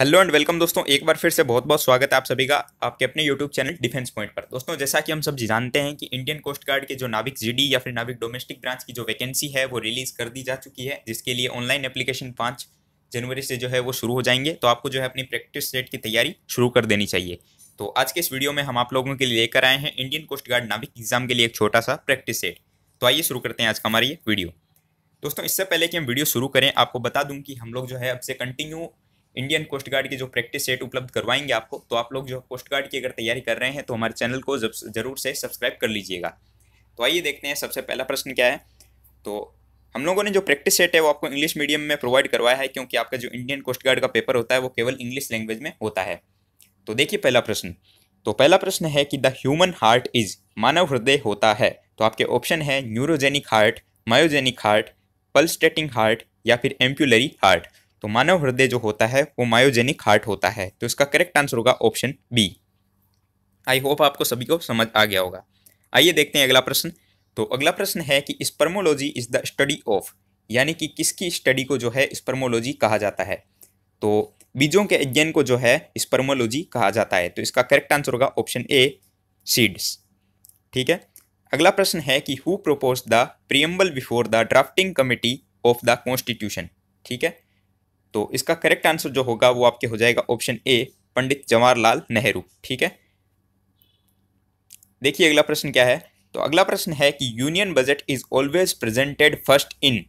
hello and welcome दोस्तों एक बार फिर से बहुत बहुत स्वागत है आप सभी का आपके अपने यूट्यूब चैनल डिफेंस पॉइंट पर दोस्तों जैसा कि हम सब जानते हैं कि इंडियन कोस्ट गार्ड के जो नाविक जीडी या फिर नाविक डोमेस्टिक ब्रांच की जो वैकेंसी है वो रिलीज़ कर दी जा चुकी है जिसके लिए ऑनलाइन एप्लीकेशन पाँच जनवरी से जो है वो शुरू हो जाएंगे तो आपको जो है अपनी प्रैक्टिस सेट की तैयारी शुरू कर देनी चाहिए तो आज के इस वीडियो में हम आप लोगों के लिए लेकर आए हैं Indian coast guard Navik exam के लिए एक छोटा सा प्रैक्टिस सेट तो आइए शुरू करते हैं आज का हमारी ये वीडियो दोस्तों इससे पहले कि हम वीडियो शुरू करें आपको बता दूं कि हम लोग जो है अब से कंटिन्यू इंडियन कोस्ट गार्ड की जो प्रैक्टिस सेट उपलब्ध करवाएंगे आपको तो आप लोग जो कोस्ट गार्ड की अगर तैयारी कर रहे हैं तो हमारे चैनल को ज़रूर से सब्सक्राइब कर लीजिएगा तो आइए देखते हैं सबसे पहला प्रश्न क्या है तो हम लोगों ने जो प्रैक्टिस सेट है वो आपको इंग्लिश मीडियम में प्रोवाइड करवाया है क्योंकि आपका जो इंडियन कोस्ट गार्ड का पेपर होता है वो केवल इंग्लिश लैंग्वेज में होता है तो देखिए पहला प्रश्न तो पहला प्रश्न है कि द ह्यूमन हार्ट इज मानव हृदय होता है तो आपके ऑप्शन है neurogenic heart myogenic heart pulsating heart या फिर एम्प्यूलरी हार्ट तो मानव हृदय जो होता है वो मायोजेनिक हार्ट होता है तो इसका करेक्ट आंसर होगा ऑप्शन बी आई होप आपको सभी को समझ आ गया होगा आइए देखते हैं अगला प्रश्न तो अगला प्रश्न है कि spermology is the study of यानी कि किसकी स्टडी को जो है स्पर्मोलॉजी कहा जाता है तो बीजों के अध्ययन को जो है स्पर्मोलॉजी कहा जाता है तो इसका करेक्ट आंसर होगा ऑप्शन ए सीड्स ठीक है अगला प्रश्न है कि who propose the preamble before the drafting committee of the constitution ठीक है तो इसका करेक्ट आंसर जो होगा वो आपके हो जाएगा ऑप्शन ए पंडित जवाहरलाल नेहरू ठीक है देखिए अगला प्रश्न क्या है तो अगला प्रश्न है कि union budget is always presented first in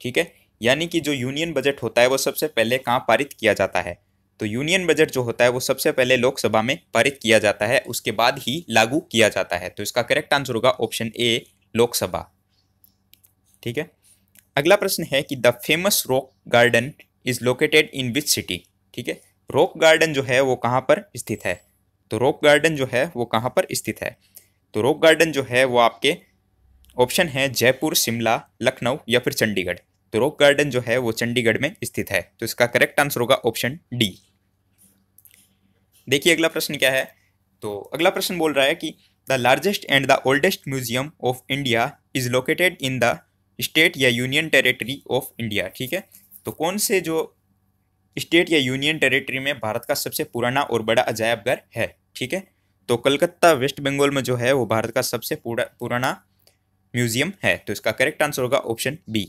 ठीक है यानी कि जो यूनियन बजट होता है वो सबसे पहले कहाँ पारित किया जाता है तो यूनियन बजट जो होता है वो सबसे पहले लोकसभा में पारित किया जाता है उसके बाद ही लागू किया जाता है तो इसका करेक्ट आंसर होगा ऑप्शन ए लोकसभा ठीक है अगला प्रश्न है कि the famous rock garden is located in which city ठीक है रॉक गार्डन जो है वो कहाँ पर स्थित है तो रॉक गार्डन जो है वो कहाँ पर स्थित है तो रॉक गार्डन जो है वो आपके ऑप्शन है जयपुर शिमला लखनऊ या फिर चंडीगढ़ तो रॉक गार्डन जो है वो चंडीगढ़ में स्थित है तो इसका करेक्ट आंसर होगा ऑप्शन डी देखिए अगला प्रश्न क्या है तो अगला प्रश्न बोल रहा है कि the largest and the oldest museum of India is located in the state or union territory of India ठीक है तो कौन से जो स्टेट या यूनियन टेरिटरी में भारत का सबसे पुराना और बड़ा अजायब घर है ठीक है तो कलकत्ता वेस्ट बंगाल में जो है वो भारत का सबसे पुराना म्यूजियम है तो इसका करेक्ट आंसर होगा ऑप्शन बी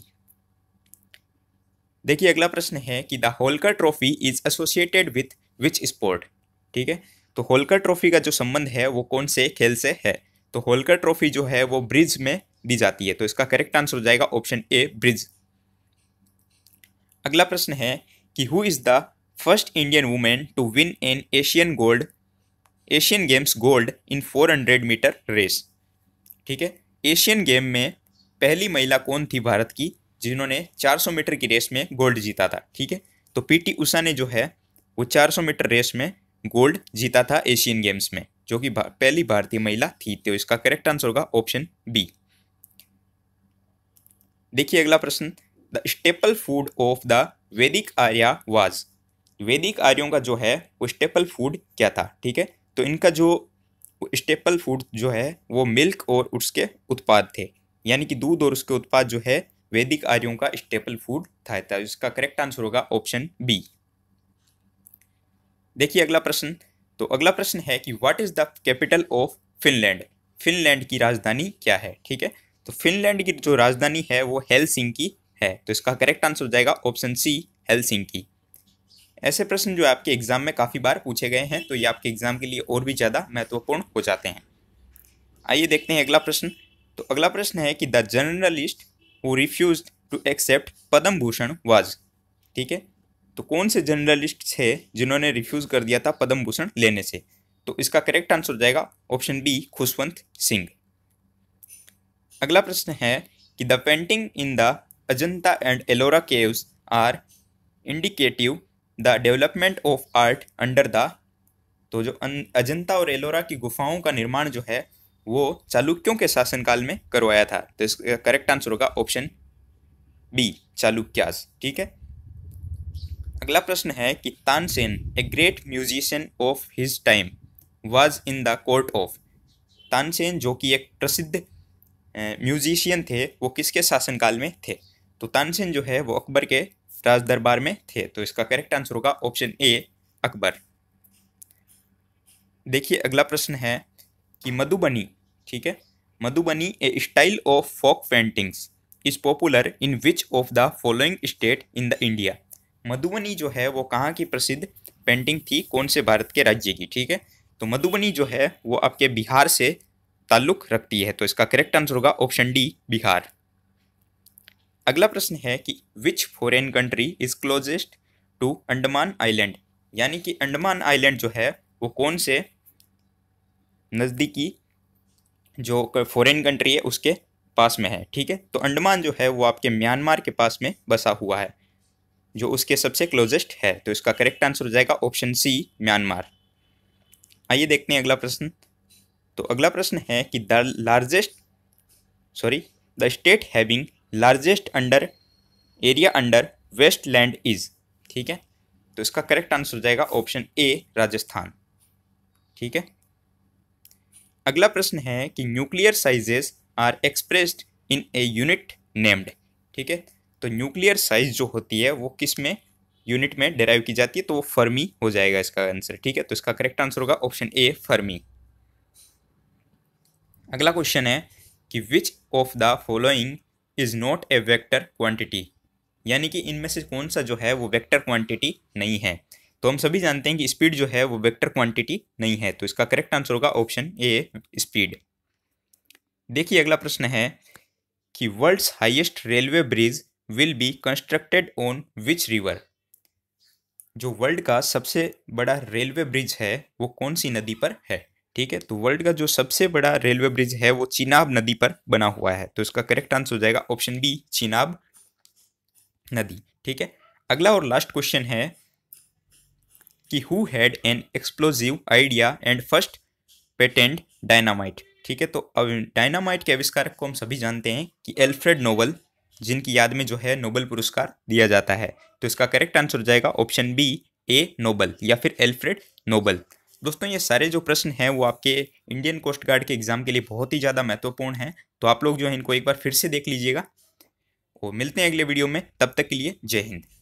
देखिए अगला प्रश्न है कि the Holkar trophy is associated with which sport ठीक है तो होलकर ट्रॉफी का जो संबंध है वो कौन से खेल से है तो होलकर ट्रॉफी जो है वो ब्रिज में दी जाती है तो इसका करेक्ट आंसर हो जाएगा ऑप्शन ए ब्रिज अगला प्रश्न है कि who is the first Indian women to win an Asian gold Asian games gold in 400 metre race ठीक है एशियन गेम में पहली महिला कौन थी भारत की जिन्होंने 400 मीटर की रेस में गोल्ड जीता था ठीक है तो पीटी उषा ने जो है वो 400 मीटर रेस में गोल्ड जीता था एशियन गेम्स में जो कि पहली भारतीय महिला थी तो इसका करेक्ट आंसर होगा ऑप्शन बी देखिए अगला प्रश्न the staple food of the Vedic Arya was वैदिक आर्यों का जो है वो स्टेपल फूड क्या था ठीक है तो इनका जो स्टेपल फूड जो है वो मिल्क और उसके उत्पाद थे यानी कि दूध और उसके उत्पाद जो है वैदिक आर्यों का स्टेपल फूड था, तो इसका करेक्ट आंसर होगा ऑप्शन बी देखिए अगला प्रश्न तो अगला प्रश्न है कि what is the capital of Finland Finland की राजधानी क्या है ठीक है तो फिनलैंड की जो राजधानी है वो हेलसिंकी है तो इसका करेक्ट आंसर हो जाएगा ऑप्शन सी हेलसिंकी ऐसे प्रश्न जो आपके एग्ज़ाम में काफ़ी बार पूछे गए हैं तो ये आपके एग्ज़ाम के लिए और भी ज़्यादा महत्वपूर्ण हो जाते हैं आइए देखते हैं अगला प्रश्न तो अगला प्रश्न है कि the journalist who refuse to accept Padma Bhushan was ठीक है तो कौन से जर्नलिस्ट थे जिन्होंने रिफ्यूज़ कर दिया था पद्म भूषण लेने से तो इसका करेक्ट आंसर हो जाएगा ऑप्शन बी खुशवंत सिंह अगला प्रश्न है कि the painting in the Ajanta and Ellora caves are indicative the development of art under the तो जो अजंता और एलोरा की गुफाओं का निर्माण जो है वो चालुक्यों के शासनकाल में करवाया था तो इसका करेक्ट आंसर होगा ऑप्शन बी चालुक्यास ठीक है अगला प्रश्न है कि Tansen a great musician of his time was in the court of Tansen जो कि एक प्रसिद्ध म्यूजिशियन थे वो किसके शासनकाल में थे तो तानसेन जो है वो अकबर के राज दरबार में थे तो इसका करेक्ट आंसर होगा ऑप्शन ए अकबर देखिए अगला प्रश्न है कि मधुबनी ठीक है Madhubani a style of folk paintings is popular in which of the following state in the India Madhubani जो है वो कहाँ की प्रसिद्ध पेंटिंग थी कौन से भारत के राज्य की ठीक है तो मधुबनी जो है वो आपके बिहार से ताल्लुक रखती है तो इसका करेक्ट आंसर होगा ऑप्शन डी बिहार अगला प्रश्न है कि which foreign country is closest to Andaman island यानी कि अंडमान आइलैंड जो है वो कौन से नज़दीकी जो फॉरेन कंट्री है उसके पास में है ठीक है तो अंडमान जो है वो आपके म्यांमार के पास में बसा हुआ है जो उसके सबसे क्लोजेस्ट है तो इसका करेक्ट आंसर हो जाएगा ऑप्शन सी म्यांमार आइए देखते हैं अगला प्रश्न तो अगला प्रश्न है कि the largest sorry the state having largest under area under waste land is ठीक है तो इसका करेक्ट आंसर हो जाएगा ऑप्शन ए राजस्थान ठीक है अगला प्रश्न है कि nuclear sizes are expressed in a unit named ठीक है तो न्यूक्लियर साइज जो होती है वो किस में यूनिट में डिराइव की जाती है तो वो फर्मी हो जाएगा इसका आंसर ठीक है तो इसका करेक्ट आंसर होगा ऑप्शन ए फर्मी अगला क्वेश्चन है कि which of the following is not a vector quantity यानी कि इनमें से कौन सा जो है वो वेक्टर क्वांटिटी नहीं है तो हम सभी जानते हैं कि स्पीड जो है वो वेक्टर क्वांटिटी नहीं है तो इसका करेक्ट आंसर होगा ऑप्शन ए स्पीड देखिए अगला प्रश्न है कि world's highest railway bridge will be constructed on which river जो वर्ल्ड का सबसे बड़ा रेलवे ब्रिज है वो कौन सी नदी पर है ठीक है तो वर्ल्ड का जो सबसे बड़ा रेलवे ब्रिज है वो चिनाब नदी पर बना हुआ है तो इसका करेक्ट आंसर हो जाएगा ऑप्शन बी चिनाब नदी ठीक है अगला और लास्ट क्वेश्चन है कि who had an explosive idea and first patent dynamite ठीक है तो अब डायनामाइट के आविष्कारक को हम सभी जानते हैं कि एल्फ्रेड नोबल जिनकी याद में जो है नोबल पुरस्कार दिया जाता है तो इसका करेक्ट आंसर हो जाएगा ऑप्शन बी ए नोबल या फिर एल्फ्रेड नोबल दोस्तों ये सारे जो प्रश्न हैं वो आपके इंडियन कोस्ट गार्ड के एग्ज़ाम के लिए बहुत ही ज़्यादा महत्वपूर्ण हैं तो आप लोग जो है इनको एक बार फिर से देख लीजिएगा और मिलते हैं अगले वीडियो में तब तक के लिए जय हिंद